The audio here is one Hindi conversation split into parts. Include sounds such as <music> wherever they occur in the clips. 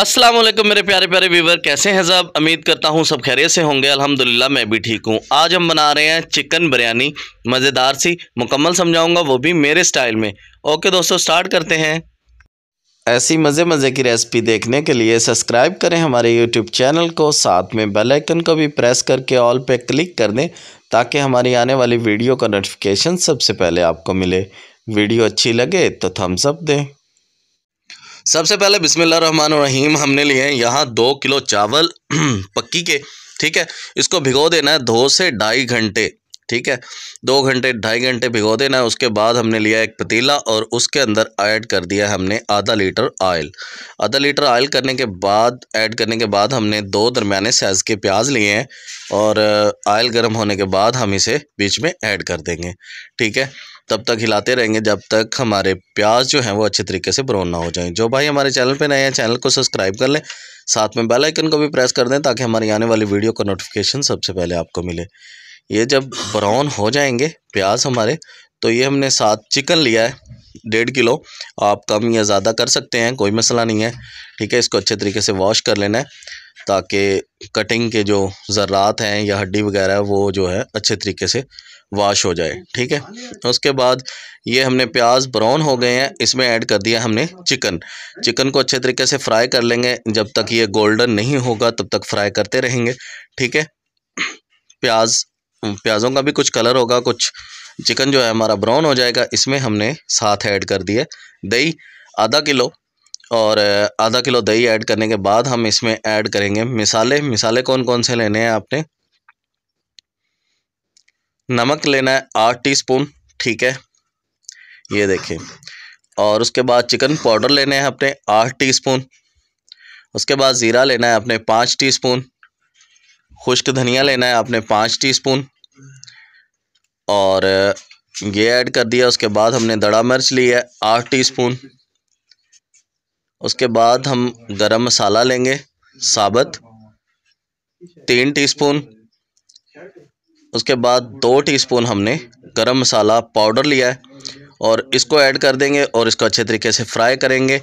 असलम मेरे प्यारे प्यारे व्यूवर कैसे हैं साहब उम्मीद करता हूँ सब खैरियत से होंगे अल्हम्दुलिल्लाह मैं भी ठीक हूँ आज हम बना रहे हैं चिकन बिरयानी मज़ेदार सी मुकम्मल समझाऊंगा वो भी मेरे स्टाइल में ओके दोस्तों स्टार्ट करते हैं ऐसी मज़े मज़े की रेसिपी देखने के लिए सब्सक्राइब करें हमारे यूट्यूब चैनल को साथ में बेलाइकन को भी प्रेस करके ऑल पर क्लिक कर दें ताकि हमारी आने वाली वीडियो का नोटिफिकेशन सबसे पहले आपको मिले वीडियो अच्छी लगे तो थम्सअप दें सबसे पहले बिसमिल्ल रहीम हमने लिए हैं यहाँ दो किलो चावल <clears throat> पक्की के ठीक है इसको भिगो देना है दो से ढाई घंटे ठीक है दो घंटे ढाई घंटे भिगो देना है उसके बाद हमने लिया एक पतीला और उसके अंदर ऐड कर दिया हमने आधा लीटर ऑयल आधा लीटर ऑयल करने के बाद ऐड करने के बाद हमने दो दरमियाने साइज़ के प्याज लिए हैं और ऑयल गर्म होने के बाद हम इसे बीच में ऐड कर देंगे ठीक है तब तक हिलाते रहेंगे जब तक हमारे प्याज जो हैं वो अच्छे तरीके से ब्राउन ना हो जाएं जो भाई हमारे चैनल पे नए हैं चैनल को सब्सक्राइब कर लें साथ में बेल आइकन को भी प्रेस कर दें ताकि हमारी आने वाली वीडियो का नोटिफिकेशन सबसे पहले आपको मिले ये जब ब्राउन हो जाएंगे प्याज हमारे तो ये हमने साथ चिकन लिया है डेढ़ किलो आप कम या ज़्यादा कर सकते हैं कोई मसला नहीं है ठीक है इसको अच्छे तरीके से वॉश कर लेना है ताकि कटिंग के जो ज़रात हैं या हड्डी वगैरह वो जो है अच्छे तरीके से वाश हो जाए ठीक है उसके बाद ये हमने प्याज ब्राउन हो गए हैं इसमें ऐड कर दिया हमने चिकन चिकन को अच्छे तरीके से फ्राई कर लेंगे जब तक ये गोल्डन नहीं होगा तब तक फ्राई करते रहेंगे ठीक है प्याज प्याज़ों का भी कुछ कलर होगा कुछ चिकन जो है हमारा ब्राउन हो जाएगा इसमें हमने साथ ऐड कर दिया दही आधा किलो और आधा किलो दही ऐड करने के बाद हम इसमें ऐड करेंगे मिसाले मिसाले कौन कौन से लेने हैं आपने नमक लेना है आठ टीस्पून ठीक है ये देखें और उसके बाद चिकन पाउडर लेने हैं अपने आठ टीस्पून उसके बाद ज़ीरा लेना है अपने पाँच टीस्पून खुश्क धनिया लेना है आपने पाँच टीस्पून और ये ऐड कर दिया उसके बाद हमने दड़ा मिर्च लिया है आठ टीस्पून उसके बाद हम गरम मसाला लेंगे साबत तीन टीस्पून उसके बाद दो टीस्पून हमने गरम मसाला पाउडर लिया है और इसको ऐड कर देंगे और इसको अच्छे तरीके से फ्राई करेंगे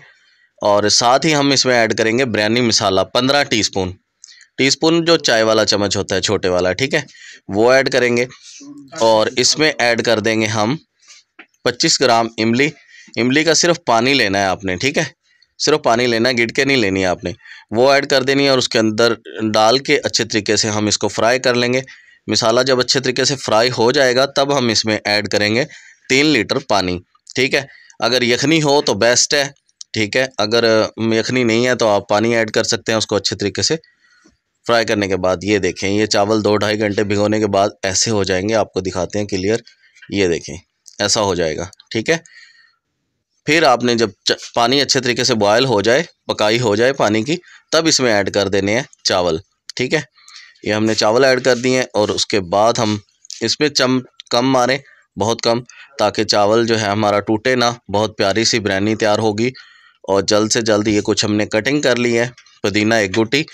और साथ ही हम इसमें ऐड करेंगे बिरयानी मसाला पंद्रह टीस्पून टीस्पून जो चाय वाला चम्मच होता है छोटे वाला ठीक है वो ऐड करेंगे और इसमें ऐड कर देंगे हम 25 ग्राम इमली इमली का सिर्फ पानी लेना है आपने ठीक है सिर्फ पानी लेना है गिट के नहीं लेनी है आपने वो ऐड कर देनी है और उसके अंदर डाल के अच्छे तरीके से हम इसको फ्राई कर लेंगे मिसाला जब अच्छे तरीके से फ्राई हो जाएगा तब हम इसमें ऐड करेंगे तीन लीटर पानी ठीक है अगर यखनी हो तो बेस्ट है ठीक है अगर यखनी नहीं है तो आप पानी ऐड कर सकते हैं उसको अच्छे तरीके से फ्राई करने के बाद ये देखें ये चावल दो ढाई घंटे भिगोने के बाद ऐसे हो जाएंगे आपको दिखाते हैं क्लियर ये देखें ऐसा हो जाएगा ठीक है फिर आपने जब पानी अच्छे तरीके से बॉयल हो जाए पकाई हो जाए पानी की तब इसमें ऐड कर देने हैं चावल ठीक है ये हमने चावल ऐड कर दिए और उसके बाद हम इस पर चम कम मारें बहुत कम ताकि चावल जो है हमारा टूटे ना बहुत प्यारी सी बिरयानी तैयार होगी और जल्द से जल्द ये कुछ हमने कटिंग कर ली है पुदीना एक गुटी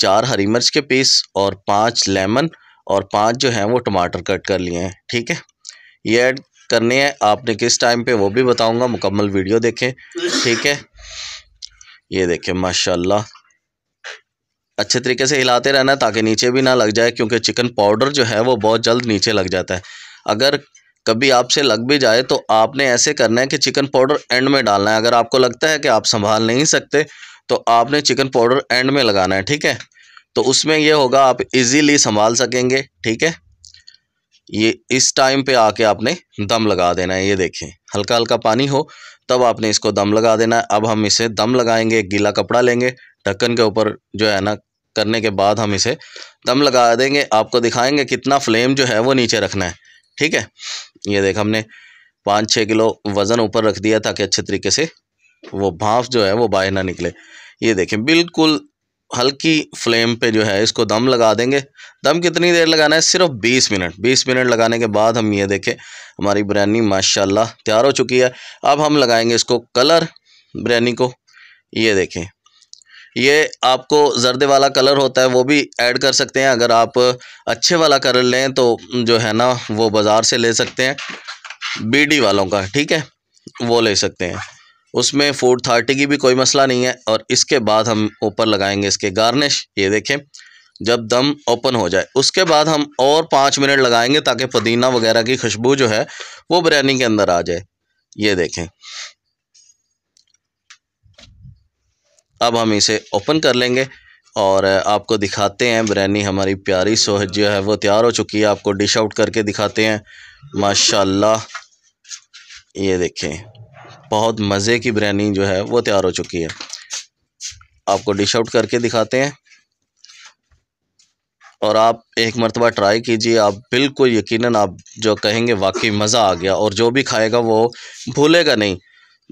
चार हरी मिर्च के पीस और पाँच लेमन और पाँच जो हैं वो टमाटर कट कर लिए हैं ठीक है ये ऐड करने हैं आपने किस टाइम पे वो भी बताऊंगा मुकम्मल वीडियो देखें ठीक है ये देखें माशाल्लाह अच्छे तरीके से हिलाते रहना ताकि नीचे भी ना लग जाए क्योंकि चिकन पाउडर जो है वो बहुत जल्द नीचे लग जाता है अगर कभी आपसे लग भी जाए तो आपने ऐसे करना है कि चिकन पाउडर एंड में डालना है अगर आपको लगता है कि आप संभाल नहीं सकते तो आपने चिकन पाउडर एंड में लगाना है ठीक है तो उसमें यह होगा आप इजीली संभाल सकेंगे ठीक है ये इस टाइम पे आके आपने दम लगा देना है ये देखें हल्का हल्का पानी हो तब आपने इसको दम लगा देना है अब हम इसे दम लगाएंगे एक गीला कपड़ा लेंगे ढक्कन के ऊपर जो है ना करने के बाद हम इसे दम लगा देंगे आपको दिखाएंगे कितना फ्लेम जो है वो नीचे रखना है ठीक है ये देख हमने पाँच छः किलो वज़न ऊपर रख दिया ताकि अच्छे तरीके से वो भाँफ जो है वो बाहर ना निकले ये देखें बिल्कुल हल्की फ्लेम पे जो है इसको दम लगा देंगे दम कितनी देर लगाना है सिर्फ 20 मिनट 20 मिनट लगाने के बाद हम ये देखें हमारी बिरयानी माशाल्लाह तैयार हो चुकी है अब हम लगाएंगे इसको कलर बिरयानी को ये देखें ये आपको जर्दे वाला कलर होता है वो भी ऐड कर सकते हैं अगर आप अच्छे वाला कलर लें तो जो है ना वो बाज़ार से ले सकते हैं बीडी वालों का ठीक है वो ले सकते हैं उसमें फोर थर्टी की भी कोई मसला नहीं है और इसके बाद हम ऊपर लगाएंगे इसके गार्निश ये देखें जब दम ओपन हो जाए उसके बाद हम और पाँच मिनट लगाएंगे ताकि पुदीना वगैरह की खुशबू जो है वो बिरयानी के अंदर आ जाए ये देखें अब हम इसे ओपन कर लेंगे और आपको दिखाते हैं बिरयानी हमारी प्यारी सोहज जो है वो तैयार हो चुकी है आपको डिश आउट करके दिखाते हैं माशाल्लाह ये देखें बहुत मज़े की बिरयानी जो है वो तैयार हो चुकी है आपको डिश आउट करके दिखाते हैं और आप एक मरतबा ट्राई कीजिए आप बिल्कुल यकीनन आप जो कहेंगे वाकई मज़ा आ गया और जो भी खाएगा वो भूलेगा नहीं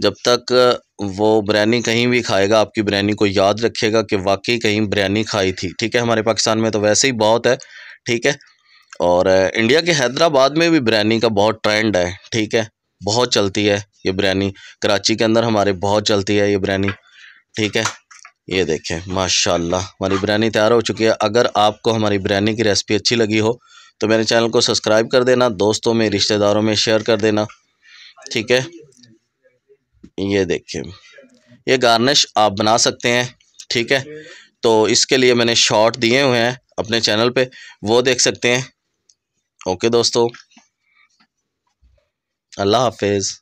जब तक वो बिरयानी कहीं भी खाएगा आपकी बिरयानी को याद रखेगा कि वाकई कहीं बिरयानी खाई थी ठीक है हमारे पाकिस्तान में तो वैसे ही बहुत है ठीक है और इंडिया के हैदराबाद में भी बिरयानी का बहुत ट्रेंड है ठीक है बहुत चलती है ये बिरयानी कराची के अंदर हमारे बहुत चलती है ये बिरयानी ठीक है ये देखें माशाल्लाह हमारी बिरयानी तैयार हो चुकी है अगर आपको हमारी बिरयानी की रेसिपी अच्छी लगी हो तो मेरे चैनल को सब्सक्राइब कर देना दोस्तों में रिश्तेदारों में शेयर कर देना ठीक है ये देखिए ये गार्निश आप बना सकते हैं ठीक है तो इसके लिए मैंने शॉर्ट दिए हुए हैं अपने चैनल पे वो देख सकते हैं ओके दोस्तों अल्लाह हाफिज़